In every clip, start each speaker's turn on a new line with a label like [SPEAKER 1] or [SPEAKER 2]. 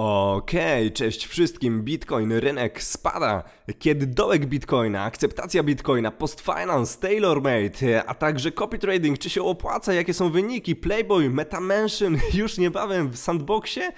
[SPEAKER 1] Okej, okay, cześć wszystkim. Bitcoin, rynek spada. Kiedy dołek Bitcoina, akceptacja Bitcoina, postfinance, TaylorMade, a także copy trading, czy się opłaca, jakie są wyniki, Playboy, MetaMansion. już niebawem w sandboxie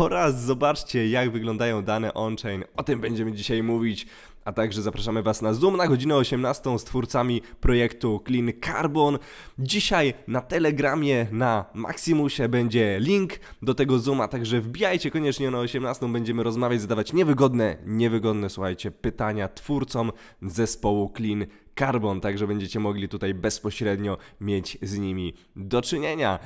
[SPEAKER 1] oraz zobaczcie jak wyglądają dane on-chain. O tym będziemy dzisiaj mówić a także zapraszamy Was na Zoom na godzinę 18 z twórcami projektu Clean Carbon. Dzisiaj na Telegramie, na Maximusie będzie link do tego Zooma, także wbijajcie koniecznie na 18. Będziemy rozmawiać, zadawać niewygodne, niewygodne, słuchajcie, pytania twórcom zespołu Clean Carbon, także będziecie mogli tutaj bezpośrednio mieć z nimi do czynienia.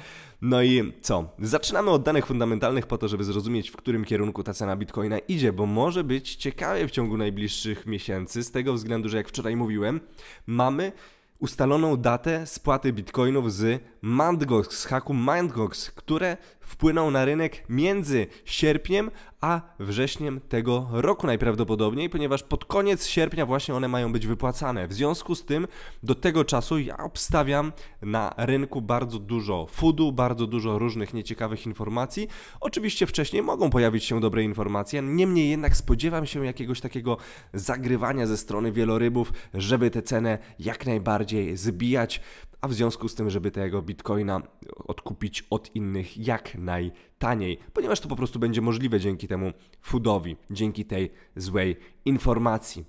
[SPEAKER 1] No i co? Zaczynamy od danych fundamentalnych po to, żeby zrozumieć, w którym kierunku ta cena Bitcoina idzie, bo może być ciekawie w ciągu najbliższych miesięcy, z tego względu, że jak wczoraj mówiłem, mamy ustaloną datę spłaty bitcoinów z Mandgox, z haku Mandgox, które wpłynął na rynek między sierpniem a wrześniem tego roku najprawdopodobniej, ponieważ pod koniec sierpnia właśnie one mają być wypłacane. W związku z tym do tego czasu ja obstawiam na rynku bardzo dużo foodu, bardzo dużo różnych nieciekawych informacji. Oczywiście wcześniej mogą pojawić się dobre informacje, niemniej jednak spodziewam się jakiegoś takiego zagrywania ze strony wielorybów, żeby tę cenę jak najbardziej zbijać a w związku z tym, żeby tego bitcoina odkupić od innych jak najtaniej, ponieważ to po prostu będzie możliwe dzięki temu foodowi, dzięki tej złej informacji.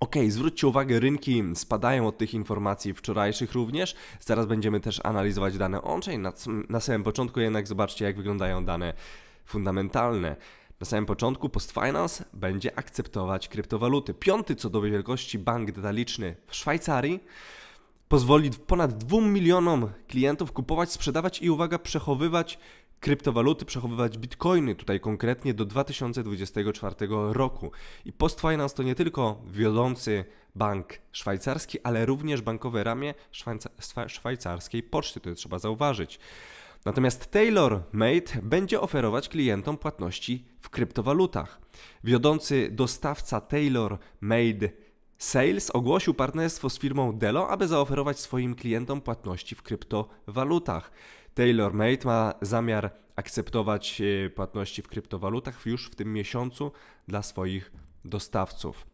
[SPEAKER 1] Ok, zwróćcie uwagę, rynki spadają od tych informacji wczorajszych również. Zaraz będziemy też analizować dane on-chain. Na, na samym początku jednak zobaczcie, jak wyglądają dane fundamentalne. Na samym początku PostFinance będzie akceptować kryptowaluty. Piąty co do wielkości bank detaliczny w Szwajcarii pozwoli ponad 2 milionom klientów kupować, sprzedawać i uwaga, przechowywać kryptowaluty, przechowywać bitcoiny tutaj konkretnie do 2024 roku. I Finance to nie tylko wiodący bank szwajcarski, ale również bankowe ramię szwajcarskiej poczty, to trzeba zauważyć. Natomiast TaylorMade będzie oferować klientom płatności w kryptowalutach. Wiodący dostawca TaylorMade Sales ogłosił partnerstwo z firmą Delo, aby zaoferować swoim klientom płatności w kryptowalutach. TaylorMade ma zamiar akceptować e, płatności w kryptowalutach już w tym miesiącu dla swoich dostawców.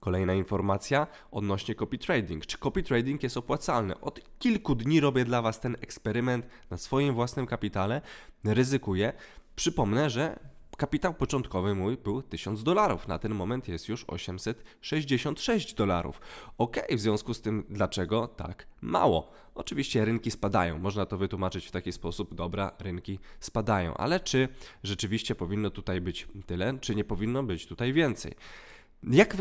[SPEAKER 1] Kolejna informacja odnośnie copy trading. Czy copy trading jest opłacalny? Od kilku dni robię dla Was ten eksperyment na swoim własnym kapitale, ryzykuję. Przypomnę, że Kapitał początkowy mój był 1000 dolarów, na ten moment jest już 866 dolarów. Ok, w związku z tym, dlaczego tak mało? Oczywiście rynki spadają, można to wytłumaczyć w taki sposób, dobra, rynki spadają, ale czy rzeczywiście powinno tutaj być tyle, czy nie powinno być tutaj więcej? Jak,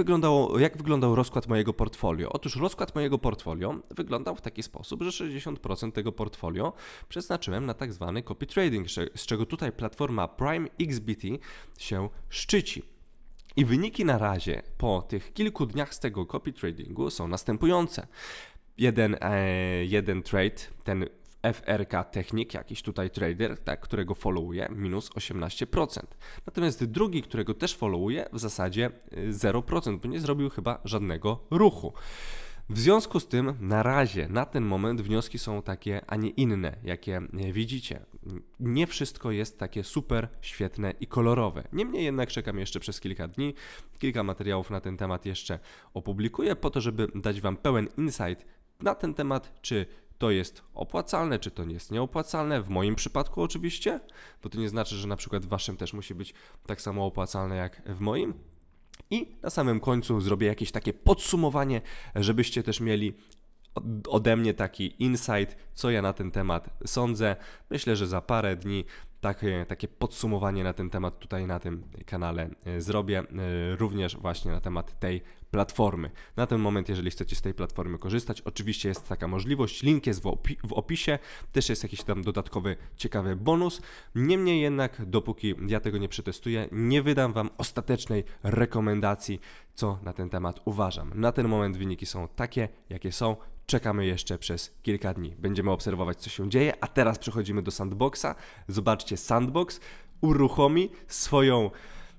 [SPEAKER 1] jak wyglądał rozkład mojego portfolio? Otóż rozkład mojego portfolio wyglądał w taki sposób, że 60% tego portfolio przeznaczyłem na tak zwany copy trading, z czego tutaj platforma Prime XBT się szczyci. I wyniki na razie po tych kilku dniach z tego copy tradingu są następujące. Jeden, e, jeden trade, ten FRK Technik, jakiś tutaj trader, tak, którego followuję, minus 18%. Natomiast drugi, którego też followuję, w zasadzie 0%, y, bo nie zrobił chyba żadnego ruchu. W związku z tym, na razie, na ten moment wnioski są takie, a nie inne, jakie y, widzicie. Nie wszystko jest takie super, świetne i kolorowe. Niemniej jednak czekam jeszcze przez kilka dni. Kilka materiałów na ten temat jeszcze opublikuję, po to, żeby dać Wam pełen insight na ten temat, czy to jest opłacalne, czy to nie jest nieopłacalne. W moim przypadku oczywiście, bo to nie znaczy, że na przykład w waszym też musi być tak samo opłacalne jak w moim. I na samym końcu zrobię jakieś takie podsumowanie, żebyście też mieli ode mnie taki insight, co ja na ten temat sądzę. Myślę, że za parę dni takie, takie podsumowanie na ten temat tutaj na tym kanale e, zrobię, e, również właśnie na temat tej platformy. Na ten moment, jeżeli chcecie z tej platformy korzystać, oczywiście jest taka możliwość, link jest w, opisie, też jest jakiś tam dodatkowy, ciekawy bonus. Niemniej jednak, dopóki ja tego nie przetestuję, nie wydam Wam ostatecznej rekomendacji, co na ten temat uważam. Na ten moment wyniki są takie, jakie są. Czekamy jeszcze przez kilka dni. Będziemy obserwować, co się dzieje, a teraz przechodzimy do sandboxa. Zobaczcie, Sandbox uruchomi swoją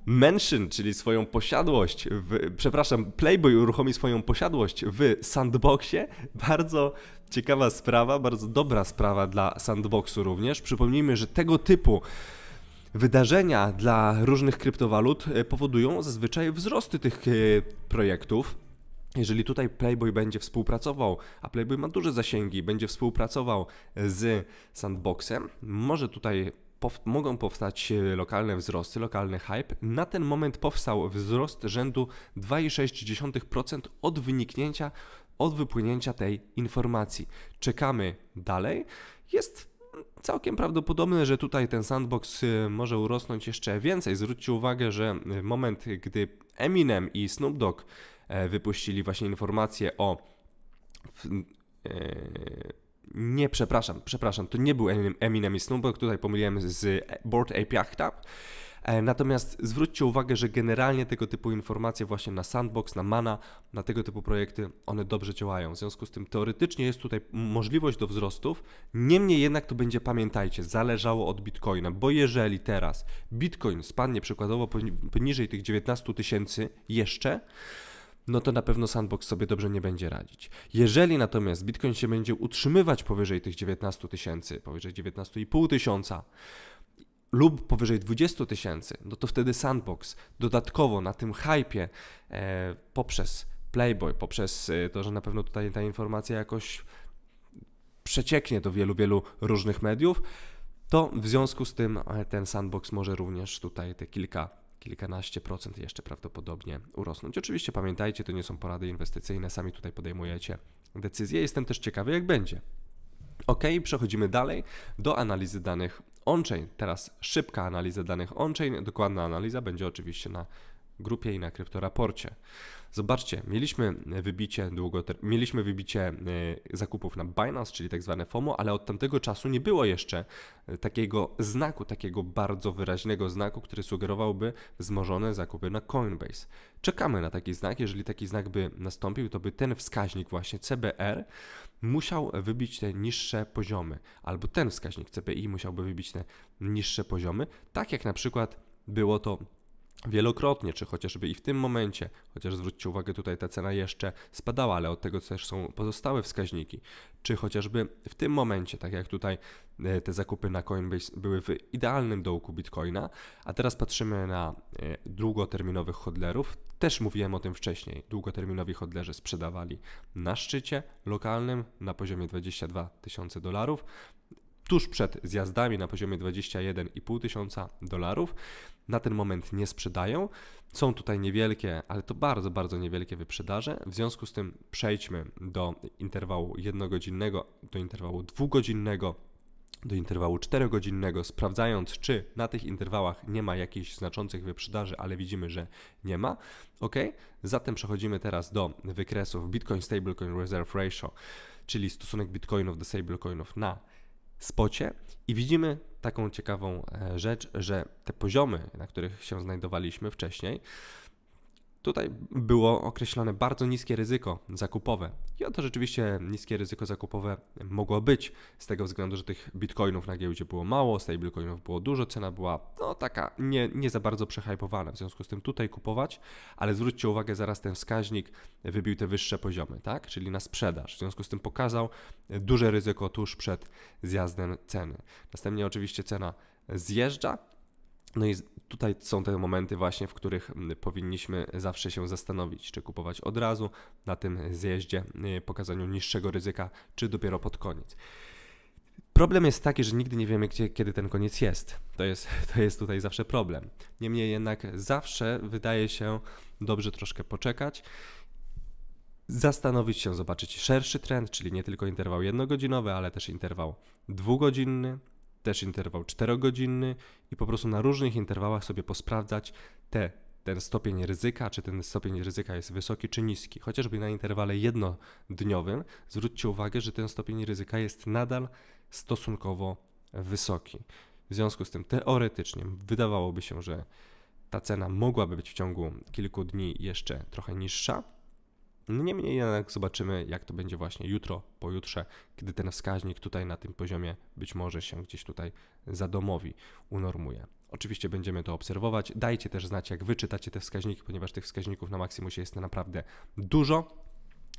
[SPEAKER 1] mansion, czyli swoją posiadłość, w, przepraszam, Playboy uruchomi swoją posiadłość w sandboxie. Bardzo ciekawa sprawa, bardzo dobra sprawa dla sandboxu również. Przypomnijmy, że tego typu wydarzenia dla różnych kryptowalut e, powodują zazwyczaj wzrosty tych e, projektów. Jeżeli tutaj Playboy będzie współpracował, a Playboy ma duże zasięgi, będzie współpracował z sandboxem, może tutaj pow mogą powstać e, lokalne wzrosty, lokalny hype. Na ten moment powstał wzrost rzędu 2,6% od wyniknięcia, od wypłynięcia tej informacji. Czekamy dalej. Jest całkiem prawdopodobne, że tutaj ten sandbox e, może urosnąć jeszcze więcej. Zwróćcie uwagę, że e, moment, gdy Eminem i Snoop Dogg wypuścili właśnie informację o w, nie, przepraszam, przepraszam, to nie był Eminem i Snoop, tutaj pomyliłem z Board Ape e, Natomiast zwróćcie uwagę, że generalnie tego typu informacje właśnie na Sandbox, na Mana, na tego typu projekty, one dobrze działają. W związku z tym teoretycznie jest tutaj możliwość do wzrostów, niemniej jednak to będzie, pamiętajcie, zależało od Bitcoina, bo jeżeli teraz Bitcoin spadnie przykładowo poniżej tych 19 tysięcy jeszcze, no to na pewno sandbox sobie dobrze nie będzie radzić. Jeżeli natomiast Bitcoin się będzie utrzymywać powyżej tych 19 tysięcy, powyżej 19,5 tysiąca, lub powyżej 20 tysięcy, no to wtedy Sandbox dodatkowo na tym hypie e, poprzez Playboy, poprzez e, to, że na pewno tutaj ta informacja jakoś przecieknie do wielu, wielu różnych mediów, to w związku z tym e, ten Sandbox może również tutaj te kilka kilkanaście procent jeszcze prawdopodobnie urosnąć. Oczywiście pamiętajcie, to nie są porady inwestycyjne, sami tutaj podejmujecie decyzje. Jestem też ciekawy, jak będzie. Ok, przechodzimy dalej do analizy danych on-chain. Teraz szybka analiza danych on-chain, dokładna analiza będzie oczywiście na grupie i na kryptoraporcie. Zobaczcie, mieliśmy wybicie, długoter... mieliśmy wybicie e, zakupów na Binance, czyli tak zwane FOMO, ale od tamtego czasu nie było jeszcze e, takiego znaku, takiego bardzo wyraźnego znaku, który sugerowałby wzmożone zakupy na Coinbase. Czekamy na taki znak. Jeżeli taki znak by nastąpił, to by ten wskaźnik właśnie CBR musiał wybić te niższe poziomy, albo ten wskaźnik CPI musiałby wybić te niższe poziomy, tak jak na przykład było to wielokrotnie, czy chociażby i w tym momencie, chociaż zwróćcie uwagę, tutaj ta cena jeszcze spadała, ale od tego też są pozostałe wskaźniki, czy chociażby w tym momencie, tak jak tutaj e, te zakupy na Coinbase były w idealnym dołku Bitcoina, a teraz patrzymy na e, długoterminowych hodlerów. Też mówiłem o tym wcześniej. Długoterminowi hodlerzy sprzedawali na szczycie lokalnym na poziomie 22 tysiące dolarów, tuż przed zjazdami na poziomie 21,5 tysiąca dolarów. Na ten moment nie sprzedają. Są tutaj niewielkie, ale to bardzo, bardzo niewielkie wyprzedaże. W związku z tym przejdźmy do interwału jednogodzinnego, do interwału dwugodzinnego do interwału 4-godzinnego, sprawdzając, czy na tych interwałach nie ma jakichś znaczących wyprzedaży, ale widzimy, że nie ma. Ok, zatem przechodzimy teraz do wykresów Bitcoin Stablecoin Reserve Ratio, czyli stosunek bitcoinów do stablecoinów na spocie i widzimy taką ciekawą e, rzecz, że te poziomy, na których się znajdowaliśmy wcześniej, Tutaj było określone bardzo niskie ryzyko zakupowe. I oto rzeczywiście niskie ryzyko zakupowe mogło być, z tego względu, że tych bitcoinów na giełdzie było mało, stablecoinów było dużo, cena była no taka nie, nie za bardzo przehypowana, w związku z tym tutaj kupować, ale zwróćcie uwagę, zaraz ten wskaźnik wybił te wyższe poziomy, tak? Czyli na sprzedaż. W związku z tym pokazał duże ryzyko tuż przed zjazdem ceny. Następnie oczywiście cena zjeżdża, no i tutaj są te momenty właśnie, w których powinniśmy zawsze się zastanowić, czy kupować od razu na tym zjeździe, e, pokazaniu niższego ryzyka, czy dopiero pod koniec. Problem jest taki, że nigdy nie wiemy, gdzie, kiedy ten koniec jest. To, jest. to jest tutaj zawsze problem. Niemniej jednak zawsze wydaje się dobrze troszkę poczekać, zastanowić się, zobaczyć szerszy trend, czyli nie tylko interwał jednogodzinowy, ale też interwał dwugodzinny, też interwał czterogodzinny i po prostu na różnych interwałach sobie posprawdzać te, ten stopień ryzyka, czy ten stopień ryzyka jest wysoki czy niski. Chociażby na interwale jednodniowym zwróćcie uwagę, że ten stopień ryzyka jest nadal stosunkowo wysoki. W związku z tym teoretycznie wydawałoby się, że ta cena mogłaby być w ciągu kilku dni jeszcze trochę niższa, no niemniej jednak zobaczymy, jak to będzie właśnie jutro, pojutrze, kiedy ten wskaźnik tutaj na tym poziomie być może się gdzieś tutaj zadomowi, unormuje. Oczywiście będziemy to obserwować. Dajcie też znać, jak wyczytacie te wskaźniki, ponieważ tych wskaźników na się jest naprawdę dużo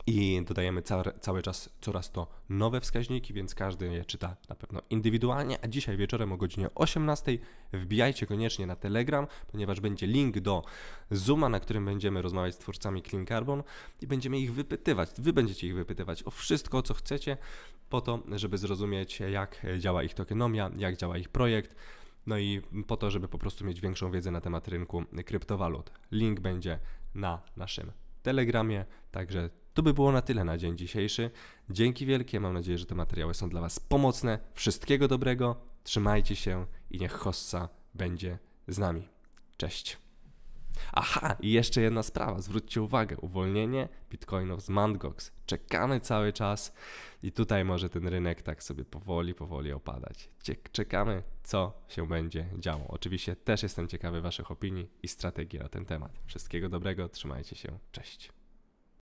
[SPEAKER 1] i dodajemy cały, cały czas coraz to nowe wskaźniki, więc każdy je czyta na pewno indywidualnie. A dzisiaj wieczorem o godzinie 18 wbijajcie koniecznie na Telegram, ponieważ będzie link do Zooma, na którym będziemy rozmawiać z twórcami Clean Carbon i będziemy ich wypytywać. Wy będziecie ich wypytywać o wszystko, co chcecie, po to, żeby zrozumieć, jak działa ich tokenomia, jak działa ich projekt. No i po to, żeby po prostu mieć większą wiedzę na temat rynku kryptowalut. Link będzie na naszym Telegramie, także to by było na tyle na dzień dzisiejszy. Dzięki wielkie, mam nadzieję, że te materiały są dla Was pomocne. Wszystkiego dobrego, trzymajcie się i niech Hossa będzie z nami. Cześć. Aha, i jeszcze jedna sprawa, zwróćcie uwagę, uwolnienie bitcoinów z Mt.gox. Czekamy cały czas i tutaj może ten rynek tak sobie powoli, powoli opadać. Czekamy, co się będzie działo. Oczywiście też jestem ciekawy Waszych opinii i strategii na ten temat. Wszystkiego dobrego, trzymajcie się, cześć.